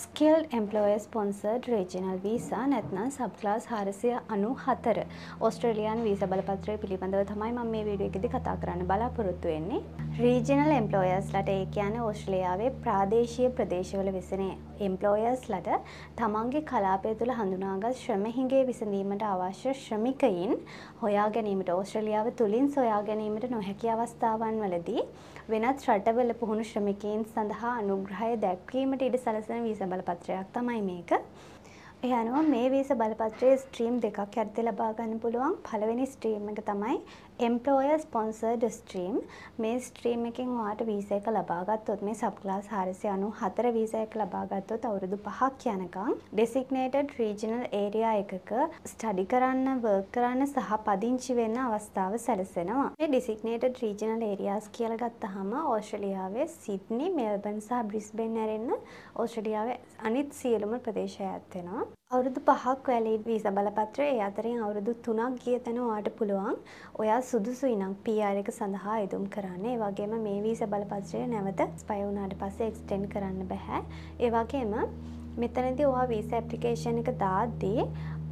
ස්කෙල් employer sponsored regional visa නැත්නම් subclass හාරසිය අනු හතර ඔස්ට්‍රලියන් වීස බලපත්‍රය පිළිබඳව තමයි මම මේ වීඩියෝ එකෙදි කතා කරන්න බලාපොරොත්තු වෙන්නේ. රීජනල් එම්පලෝයර්ස්ලට ඒ කියන්නේ ඔස්ට්‍රේලියාවේ ප්‍රාදේශීය ප්‍රදේශවල විසින එම්පලෝයර්ස්ලට තමන්ගේ කලාපය තුළ හඳුනාගත් ශ්‍රම හිඟේ විසඳීමට අවශ්‍ය ශ්‍රමිකයින් හොයා ගැනීමට ඔස්ට්‍රලියාව තුලින් සොයා ගැනීමට නොහැකි අවස්ථාවන් වලදී වෙනත් රටවල පුහුණු ශ්‍රමිකයින් සඳහා අනුග්‍රහය දැක්වීමට ඉඩ සැලසෙන වීස බලපත්‍රයක් තමයි මේක. ඒ අනුව මේ වීස බලපත්‍රයේ ස්ට්‍රීම් දෙකක් යටතේ ලබා ගන්න පුළුවන්. පළවෙනි ස්ට්‍රීම් එක තමයි එම්පලෝය ස්පොන්සර්ඩ ස්ට්‍රීම් මේ ස්ට්‍රීම් එකින් ඔයාට වීසයක ලබාගත්තොත් මේ සබ්ලාස් හාරසය අනු හතර වීසයක ලබාගත්තොත් අවුරුදු පහක් යනකං ඩෙසික්නේටඩ් රීජනල් ඒරයා එකක ස්ටඩි කරන්න වර්ක් කරන්න සහ පදිංචි වෙන්න අවස්ථාව සැලසෙනවා මේ ඩිසික්නේටඩ් රීජනල් ඒරියාස් කියල ගත්තහම ඕස්ට්‍රලියාවේ සිද්නි මෙල්බන් සහ බ්‍රිස්බෙන් ඇරෙන්න ඕස්ට්‍රලියාවේ අනිත් සියලුම ප්‍රදේශය ඇත්වෙනවා අවුරුදු පහක් වැලේ වීසා බලපත්‍රය ඒ අතරින් අවුරුදු තුනක් ගිය තැන ඔයාට පුළුවන් ඔයා සුදුසුයි නම් PR එක සඳහා යෙදුම් කරන්න. ඒ වගේම මේ වීසා බලපත්‍රය නැවත expire වුණාට පස්සේ extend කරන්න බෑ. ඒ වගේම මෙතනදී ඔයා වීසා application එක දාද්දී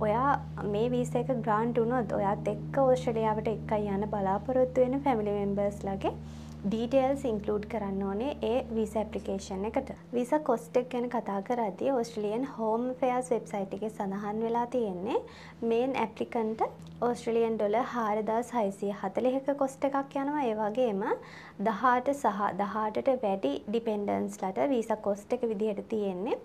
ඔයා මේ වීසා එක grant වුණොත් ඔයාත් එක්ක ඕස්ට්‍රේලියාවට එක්කයි යන බලාපොරොත්තු වෙන family members ලගේ ඩීටේල්ස් ඉන්කලඩ් කරන්න ඕනේ ඒ විස ඇපලිකේෂන් එකට විස කොස්ටෙක් ගැන කතා කරදදි ඔස්ට්‍රලියන් හෝම් ෆෙයර්ස් වෙබ්සයිට් එක සඳහන් වෙලා තියෙන්නේ මේන් ඇප්ලිකන්ට ඕස්ට්‍රලියන් ඩොල හාරදස් හයිසිය හතලෙහක කොස්ට එකක් යනවා ඒවාගේම දහට සහ දහටට වැඩි ඩිපෙන්ඩන්ස් ලට වීස කොස්ට එක විදිහට තියෙන්නේ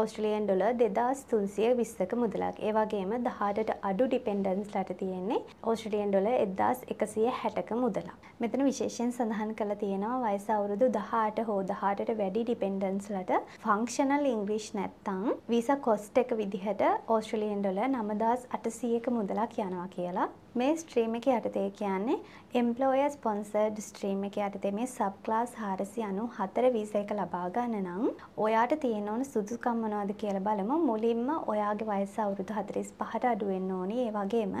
ඕස්ට්‍රලියන් ඩොල දෙදස් තුන්සිය විස්සක මුදලක් ඒවාගේම දහටට අඩු ඩිපෙන්ඩන්ස් ලට තියෙන්නේ ඕස්ට්‍රලියන් ඩොල එදස් එකසිය හැටක මුදලා මෙතන විශේෂයෙන් සඳහන් කළ තියෙනවා වයිස අවුරුදු දහට හෝ දහටට වැඩි ඩිපෙන්ඩන්ස් ලට ෆංක්ෂනල් ඉංග්‍රිෂ් නැත්තං වීස කොස්ට එක විදිහට ඕස්ට්‍රලියන් ඩොල නමදස් අටසියක මුදලක් යනවා කියලා. මේ ස්ට්‍රීම් එක යටතේ කියන්නේ එම්ප්ලෝයර් ස්පොන්සර්ඩ් ස්ට්‍රීම් එක යටතේ මේ සබ් ක්ලාස් 494 වීසා එක ලබා ගන්න නම් ඔයාට තියෙන ඕන සුදුසුකම් මොනවද කියලා බලමු. මුලින්ම ඔයාගේ වයස අවුරුදු 45ට අඩු වෙන්න ඕනේ. ඒ වගේම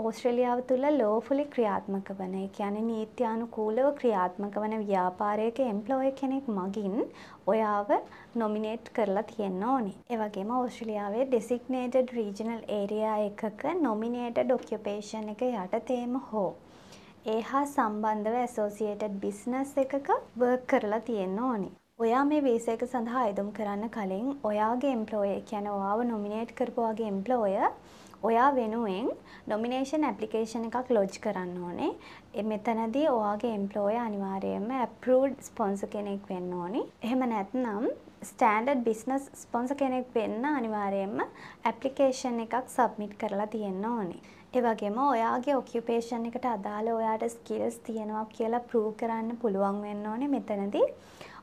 ඕස්ට්‍රලියාව තුළ ලෝෆුලි ක්‍රියාත්මක වන කියන නීත්‍යානුකූලව ක්‍රියාත්මක වන ව්‍යාපාරයක එම්ප්ලෝය කෙනෙක් මගින් ඔයාව නොමිනේට් කරලා තියෙන්න ඕනි. එවගේම ඕස්ට්‍රලියාවේ ඩෙසික්නේටඩ් රීජනල් ඒරයා එකක නොමිනේට ඩොක්යුපේෂන් එක යටතේම හෝ. ඒ හා සම්බන්ධව ඇසෝසියටඩ් බිස්නස් එකක වර්ක් කරලා තියෙන්න ඕනි. ඔයා මේ වේසයක සඳහා අයදුම් කරන්න කලින් ඔයාගේ එම්පලෝය කියැනවාව නොමිනේට් කරපුවාගේ එම්පලෝය ඔයා වෙනුවෙන් ඩොමිනේෂන් ඇප්ලිකේෂන් එකක් ලොජ් කරන්න ඕනේ මෙතනදී ඔයාගේ එම්පලෝය අනිවාර්යයෙන්ම ඇප්රූඩ් ස්පොන්ස කෙනෙක් වෙන්න ඕනි එහෙම නැත්නම් ස්ටෑන්ඩඩ් බිස්නස් ස්පොන්ස කෙනෙක් වෙන්න අනිවාර්යයෙන්ම ඇප්ලිකේෂන් එකක් සබ්මිට් කරලා තියෙන්න ඕනේ එවගේම ඔයාගේ ඔකියුපේෂන් එකට අදාළ ඔයාට ස්කිල්ස් තියෙනවා කියලා ප්‍රූව් කරන්න පුළුවන් වෙන්න ඕනේ මෙතනදී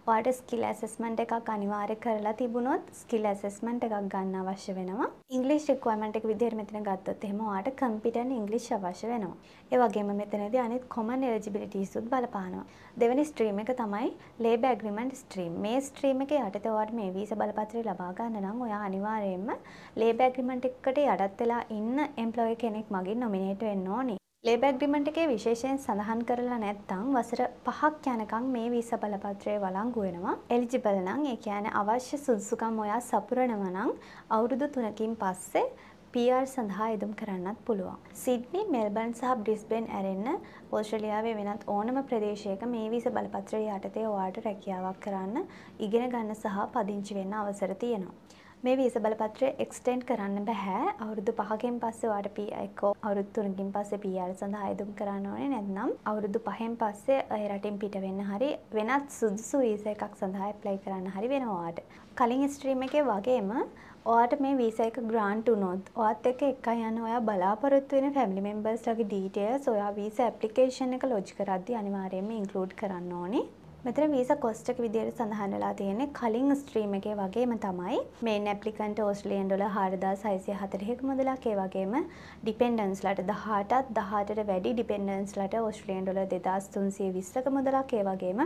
ඔයාට ස්කිල් ඇසස්මන්ට් එකක් අනිවාර්ය කරලා තිබුණොත් ස්කිල් ඇසස්මන්ට් එකක් ගන්න අවශ්‍ය වෙනවා. ඉංග්‍රීසි රික්වයර්මන්ට් එක විදිහට මෙතන ගත්තොත් එහෙම ඔයාට කම්පිටන්ට් ඉංග්‍රීසි අවශ්‍ය වෙනවා. ඒ වගේම මෙතනදී අනිත් කොමන් එලිජිබිලිටීස් උත් බලපානවා. දෙවෙනි ස්ට්‍රීම් එක තමයි ලේබර් ඇග්‍රීමන්ට් ස්ට්‍රීම්. මේ ස්ට්‍රීම් එකේ යටතේ ඔයාට මේ වීසා බලපත්‍රය ලබා ගන්න නම් ඔයා අනිවාර්යයෙන්ම ලේබර් ඇග්‍රීමන්ට් එකට යටත් වෙලා ඉන්න එම්ප්ලොයි කෙනෙක් මගින් නොමිනේට් වෙන්න ඕනේ. ලේබ ඇග්‍රිමන්ට් එකේ විශේෂයෙන් සඳහන් කරලා නැත්නම් වසර 5ක් යනකම් මේ වීසා බලපත්‍රය වළංගු වෙනවා. එලිජිබල් නම් ඒ කියන්නේ අවශ්‍ය සුදුසුකම් ඔයා සපුරනවා නම් අවුරුදු 3කින් පස්සේ PR සඳහා ඉදම් කරන්නත් පුළුවන්. සිඩ්නි, මෙල්බන් සහ බ්‍රිස්බේන් ඇරෙන්න ඕස්ට්‍රේලියාවේ වෙනත් ඕනම ප්‍රදේශයක මේ වීසා බලපත්‍රය යටතේ ඔයාට රැකියාවක් කරන්න, ඉගෙන ගන්න සහ පදිංචි වෙන්න අවසර තියෙනවා. මේ වීස බලපත්‍රය එක්ස්ටෙන්ඩ් කරන්න බෑ අවුරුදු පහකින් පස්සේ ඔයාට PIකෝ අවුරුදු තුනකින් පස්සේ PR සඳහා යෙදුම් කරන්න ඕනේ නැත්නම් අවුරුදු පහෙන් පස්සේ ඒ රටින් පිට වෙන්න හරි වෙනත් සුදුසු වීසා එකක් සඳහා ඇප්ලයි කරන්න හරි වෙනවා ඔයාට. කලින් ස්ට්‍රීම් එකේ වගේම ඔයාට මේ වීසා එක ග්‍රාන්ට් වුණොත් ඔයත් එක්ක එකයි යන ඔයා බලාපොරොත්තු වෙන ෆැමිලි මෙම්බර්ස්ලාගේ ඩීටේල්ස් ඔයා වීසා ඇප්ලිකේෂන් එක ලොජ් කරද්දී අනිවාර්යයෙන්ම ඉන්ක්ලූඩ් කරන්න ඕනේ. මෙතන වීසා කොස්ට් එක විදියට සඳහන් වෙලා තියෙන්නේ කලින් ස්ට්‍රීම් එකේ වගේම තමයි මේන් ඇප්ලිකන්ට් ඕස්ට්‍රේලියානු ඩොලර් 4640ක මුදලක් ඒ වගේම ඩිපෙන්ඩන්ස්ලට 18ත් 18ට වැඩි ඩිපෙන්ඩන්ස්ලට ඕස්ට්‍රේලියානු ඩොලර් 2320ක මුදලක් ඒ වගේම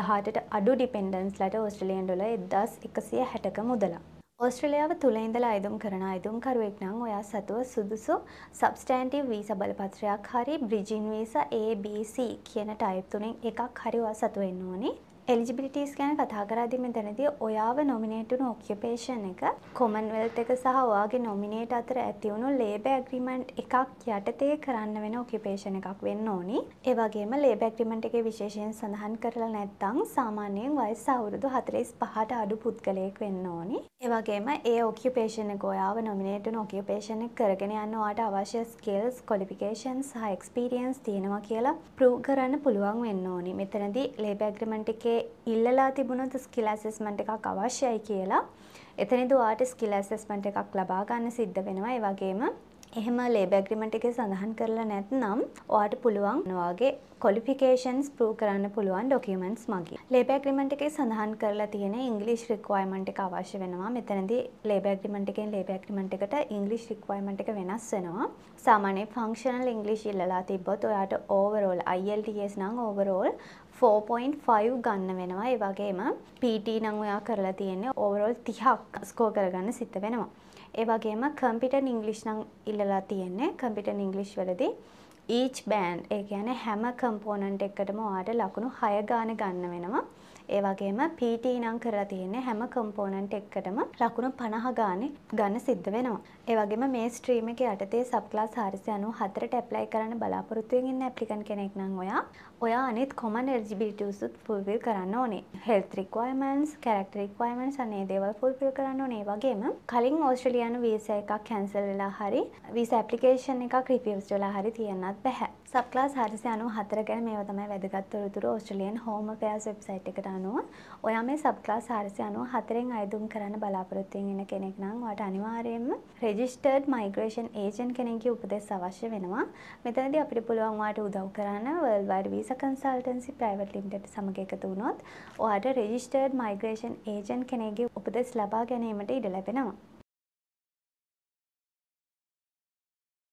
18ට අඩු ඩිපෙන්ඩන්ස්ලට ඕස්ට්‍රේලියානු ඩොලර් 1160ක මුදලක් ඔස්ට්‍රලයාාව තුළයිඉඳලා අයිතුම් කරන අයිතුම්කරුවෙක් නං ඔයා සතුව සුදුසු සබස්ටෑන්ටව වීස බලපත්‍රයක් හරි බ්‍රිජින් වීස ABC කියන ටයිප් තුනෙන් එකක් හරිවා සතුවෙන්න ඕනේ එලිජිබිලිටස් ගැන කතා කරදි මෙතැනදී ඔයාව නොමිනේටුන ඔක්්‍යපේෂන් එක කොමන්වෙල්ත් එක සහ ඔයාගේ නොමිනේට අතර ඇතිවුණු ලේබ ඇග්‍රිමන්ට් එකක් යටතේ කරන්න වෙන ඔක්කිපේෂණ එකක් වෙන්න ඕනි ඒවගේම ලේබැක්ටිමට එක විශේෂයෙන් සඳහන් කරලා නැත්තං සාමාන්‍යයෙන් වයිස් අවුරුදු හතරෙස් පහට අඩු පුද්ගලයෙක් වෙන්න ඕනි. ඒවගේම ඒ ඔක්කිපේෂණ ගොයාව නොමිනේට නොකියපේෂණ කරගෙන යන්න වාට අවශ්‍ය ස්කල්ස් කොලිපිකේෂන් සහ එක්ස්පිරියන්ස් තියෙනවා කියලා ප්‍රූ කරන්න පුළුවන් වෙන්න ඕනි මෙතනදී ලේබැග්‍රමට එකේ ඉල්ලලා තිබුණොත් ස්කිල් ඇසස්මන්ට් එකක් අවශ්‍යයි කියලා. එතනදී ඔයාට ස්කිල් ඇසස්මන්ට් එකක් ලබා ගන්න සිද්ධ වෙනවා. ඒ වගේම එහෙම ලේබ ඇග්‍රීමන්ට් එකේ සඳහන් කරලා නැත්නම් ඔයාට පුළුවන් ඔයාගේ ක්වොලිෆිකේෂන්ස් ප්‍රූව් කරන්න පුළුවන් ඩොකියුමන්ට්ස් මගින්. ලේබ ඇග්‍රීමන්ට් එකේ සඳහන් කරලා තියෙන ඉංග්‍රීසි රික්වයර්මන්ට් එක අවශ්‍ය වෙනවා. මෙතනදී ලේබ ඇග්‍රීමන්ට් එකෙන් ලේබ ඇග්‍රීමන්ට් එකට ඉංග්‍රීසි රික්වයර්මන්ට් එක වෙනස් වෙනවා. සාමාන්‍ය ෆන්ක්ෂනල් ඉංග්‍රීසි ඉල්ලලා තිබ්බොත් ඔයාට ඕවරෝල් IELTS නම් ඕවරෝල් 4.5 ගන්න වෙනවා. ඒ වගේම PT නම් ඔයා කරලා තියෙන්නේ ඕවරෝල් 30ක් ස්කෝර් කරගන්න සිද්ධ වෙනවා. ඒ වගේම කම්පියුටර් ඉංග්‍රීසි නම් ඉල්ලලා තියෙන්නේ කම්පියුටර් ඉංග්‍රීසි වලදී each band ඒ කියන්නේ හැම කම්පෝනන්ට් එකකටම ඔයාට ලකුණු 6 ගාන ගන්න වෙනවා. ඒ වගේම PT නම් කරලා තියෙන්නේ හැම කම්පෝනන්ට් එකකටම ලකුණු 50 ගානේ ගන්න සිද්ධ වෙනවා. ඒ වගේම මේ ස්ට්‍රීම් එක යටතේ සබ් ක්ලාස් 494ට ඇප්ලයි කරන්න බලාපොරොත්තු වෙන ඉන්න ඇප්ලිකන්ට් කෙනෙක් නම් ඔයා ඔයා අනිත් කොමන් එජිබිටසුත් පුල්විල් කරන්න ඕනේ හෙල්ත් රික්වයමන්ස් කරක්ට රික්වයමන් සනේ දේවල් පුල්පිල් කරන්න ඕනේ වගේම කලින් ඕස්ට්‍රලියන වීස එකක් කැන්සල් වෙලා හරි විස ඇපලිකේෂන් එක ක්‍රිපියස් වෙලා හරි තියන්නත් බැහැ සබ්ලාස් හරිසි අනු හතර ගැන මේ තමයි වැදගත් තොරතුර ඔස්ට්‍රලියන් හෝමකයාස් වෙබ්සයිට් එකට අනුව ඔයා මේ සබ්ලාස් හරිසි අනුව හතරෙන් අයදුම් කරන්න බලාපොරොත්තුවෙන් එන කෙනෙක් නම් ඔයාට අනිවාර්යයෙන්ම රෙජිස්ටර්ඩ් මයිග්‍රේෂන් ඒජන්ට් කෙනෙක්ගේ උපදෙස් අවශ්‍ය වෙනවා මෙතනදී අපිට පුළුවන් ඔයාට උදව් කරන්න world wide visa consultancy private limited සමග එකතු වුණොත් ඔයාට රෙජිස්ටර්ඩ් මයිග්‍රේෂන් ඒජන්ට් කෙනෙක්ගේ උපදෙස් ලබා ගැනීමට ඉඩ ලැබෙනවා